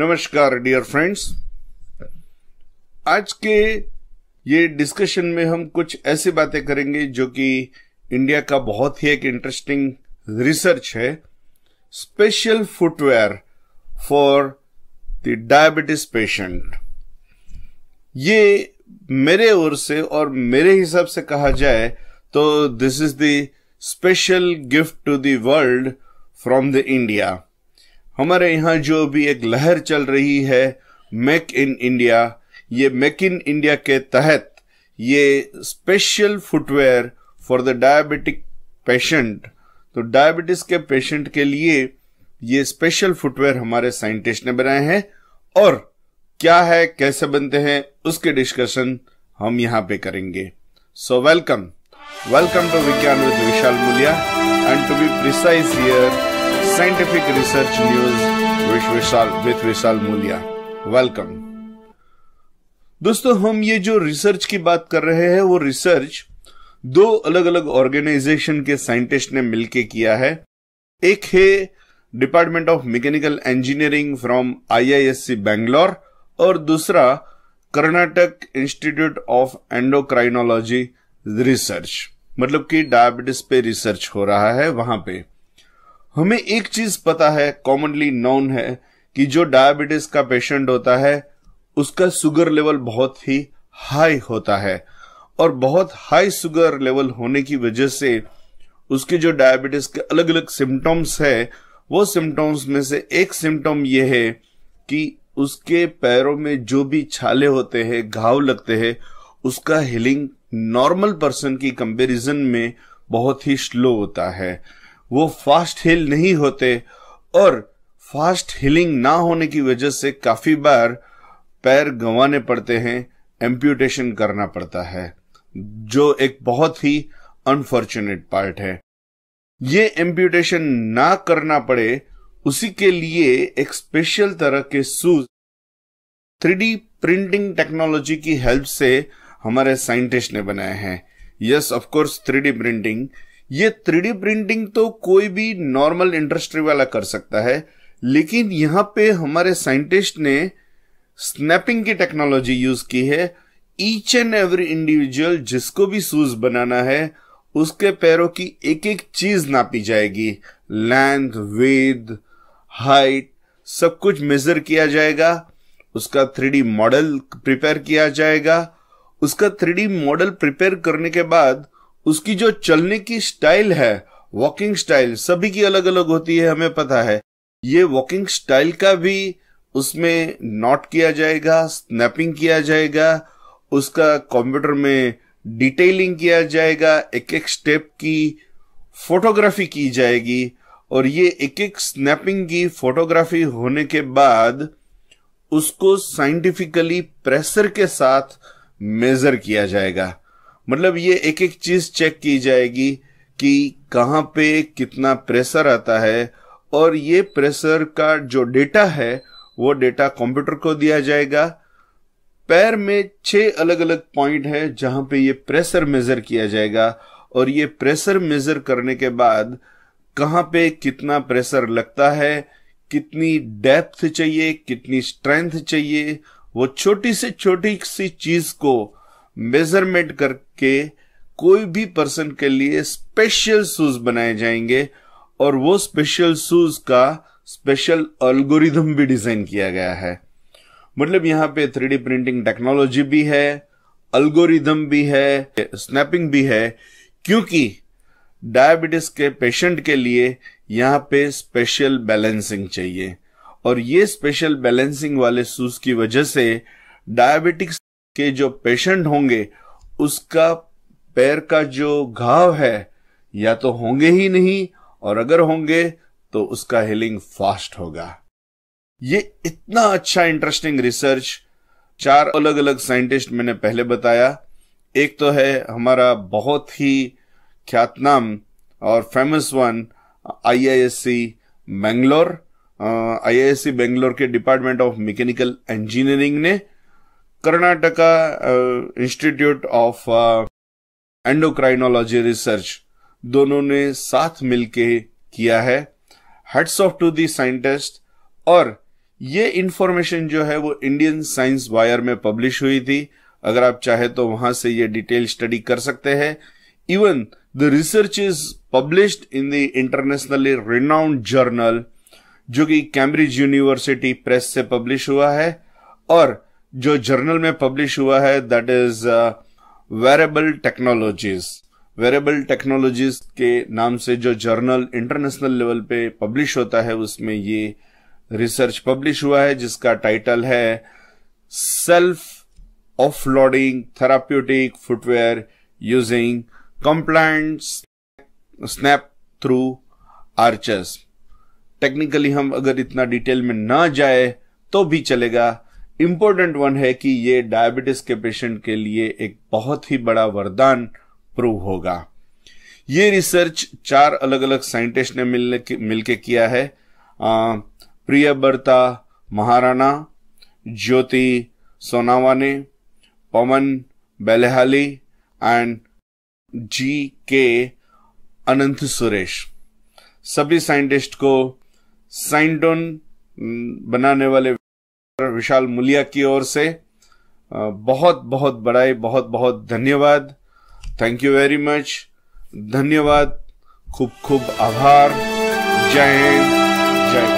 नमस्कार dear friends आज के ये डिस्कशन में हम कुछ ऐसी बातें करेंगे जो कि इंडिया का बहुत ही एक इंटरेस्टिंग रिसर्च है special footwear for the diabetes patient ये मेरे ओर से और मेरे हिसाब से कहा जाए तो this is the special gift to the world from the India हमारे यहाँ जो भी एक लहर चल रही है मेक इन इंडिया ये मेक इन इंडिया के तहत ये special footwear for the diabetic patient तो डायबिटीज के पेशेंट के लिए ये स्पेशल फुटवेयर हमारे साइंटिस्ट ने बनाए हैं और क्या है कैसे बनते हैं उसके डिस्कशन हम यहाँ पे करेंगे so welcome welcome to Vigyan with Vishal Mulia and to be precise here scientific research news Vishwa Vishal with Vishal मूलिया welcome दोस्तों हम ये जो रिसर्च की बात कर रहे हैं वो रिसर्च दो अलग अलग ऑर्गेनाइजेशन के साइंटिस्ट ने मिलके किया है एक है department of mechanical engineering from IISc Bangalore और दूसरा Karnataka institute of endocrinology research मतलब कि डायबिटीज पे रिसर्च हो रहा है वहां पे हमें एक चीज पता है कॉमनली नोन है कि जो डायबिटीज का पेशेंट होता है उसका शुगर लेवल बहुत ही हाई होता है और बहुत हाई शुगर लेवल होने की वजह से उसके जो डायबिटीज के अलग अलग सिम्टम्स है वो सिम्टम्स में से एक सिम्टम यह है कि उसके पैरों में जो भी छाले होते हैं घाव लगते हैं उसका हीलिंग नॉर्मल पर्सन की कंपैरिजन में बहुत ही स्लो होता है वो फास्ट हिल नहीं होते और फास्ट हिलिंग ना होने की वजह से काफी बार पैर गंवाने पड़ते हैं एम्प्यूटेशन करना पड़ता है जो एक बहुत ही अनफॉर्चुनेट पार्ट है ये एम्प्यूटेशन ना करना पड़े उसी के लिए एक स्पेशल तरह के सूज थ्री प्रिंटिंग टेक्नोलॉजी की हेल्प से हमारे साइंटिस्ट ने बनाए हैं yes of course three printing ये थ्री प्रिंटिंग तो कोई भी नॉर्मल इंडस्ट्री वाला कर सकता है लेकिन यहां पे हमारे साइंटिस्ट ने स्नैपिंग की टेक्नोलॉजी यूज की है ईच एंड एवरी इंडिविजुअल जिसको भी शूज बनाना है उसके पैरों की एक एक चीज नापी जाएगी लेंथ वेद हाइट सब कुछ मेजर किया जाएगा उसका थ्री मॉडल प्रिपेयर किया जाएगा उसका थ्री मॉडल प्रिपेयर करने के बाद उसकी जो चलने की स्टाइल है वॉकिंग स्टाइल सभी की अलग अलग होती है हमें पता है ये वॉकिंग स्टाइल का भी उसमें नोट किया जाएगा स्नैपिंग किया जाएगा उसका कंप्यूटर में डिटेलिंग किया जाएगा एक एक स्टेप की फोटोग्राफी की जाएगी और ये एक एक स्नैपिंग की फोटोग्राफी होने के बाद उसको साइंटिफिकली प्रेशर के साथ मेजर किया जाएगा मतलब ये एक एक चीज चेक की जाएगी कि कहाँ पे कितना प्रेशर आता है और ये प्रेशर का जो डेटा है वो डेटा कंप्यूटर को दिया जाएगा पैर में छह अलग अलग पॉइंट है जहां पे ये प्रेशर मेजर किया जाएगा और ये प्रेशर मेजर करने के बाद कहाँ पे कितना प्रेशर लगता है कितनी डेप्थ चाहिए कितनी स्ट्रेंथ चाहिए वो छोटी से छोटी सी चीज को मेजरमेंट करके कोई भी पर्सन के लिए स्पेशल शूज बनाए जाएंगे और वो स्पेशल शूज का स्पेशल अल्गोरिदम भी डिजाइन किया गया है मतलब यहाँ पे थ्री प्रिंटिंग टेक्नोलॉजी भी है अल्गोरिदम भी है स्नैपिंग भी है क्योंकि डायबिटीज के पेशेंट के लिए यहाँ पे स्पेशल बैलेंसिंग चाहिए और ये स्पेशल बैलेंसिंग वाले सूज की वजह से डायबिटिक्स के जो पेशेंट होंगे उसका पैर का जो घाव है या तो होंगे ही नहीं और अगर होंगे तो उसका हीलिंग फास्ट होगा ये इतना अच्छा इंटरेस्टिंग रिसर्च चार अलग अलग साइंटिस्ट मैंने पहले बताया एक तो है हमारा बहुत ही ख्यातनाम और famous one IISc Bangalore IISc Bangalore के डिपार्टमेंट ऑफ मैकेनिकल इंजीनियरिंग ने Karnataka institute of endocrinology research दोनों ने साथ मिलके किया है heads off to the scientist और ये इंफॉर्मेशन जो है वो इंडियन साइंस वायर में पब्लिश हुई थी अगर आप चाहे तो वहां से ये डिटेल स्टडी कर सकते हैं even the research is published in the internationally renowned journal जो कि कैम्ब्रिज यूनिवर्सिटी प्रेस से पब्लिश हुआ है और जो जर्नल में पब्लिश हुआ है that is wearable technologies wearable technologies के नाम से जो जर्नल इंटरनेशनल लेवल पे पब्लिश होता है उसमें ये रिसर्च पब्लिश हुआ है जिसका टाइटल है self offloading therapeutic footwear using compliant snap through arches technically हम अगर इतना डिटेल में ना जाए तो भी चलेगा इम्पोर्टेंट वन है कि ये डायबिटीज के पेशेंट के लिए एक बहुत ही बड़ा वरदान प्रूव होगा ये रिसर्च चार अलग अलग साइंटिस्ट ने मिलने मिलके किया है बर्ता महाराणा ज्योति सोनावाने पवन बेलहाली एंड जी के अनंत सुरेश सभी साइंटिस्ट को साइंटोन बनाने वाले विशाल मुलिया की ओर से बहुत बहुत बड़ाई बहुत बहुत धन्यवाद थैंक यू वेरी मच धन्यवाद खूब खूब आभार जय हिंद जय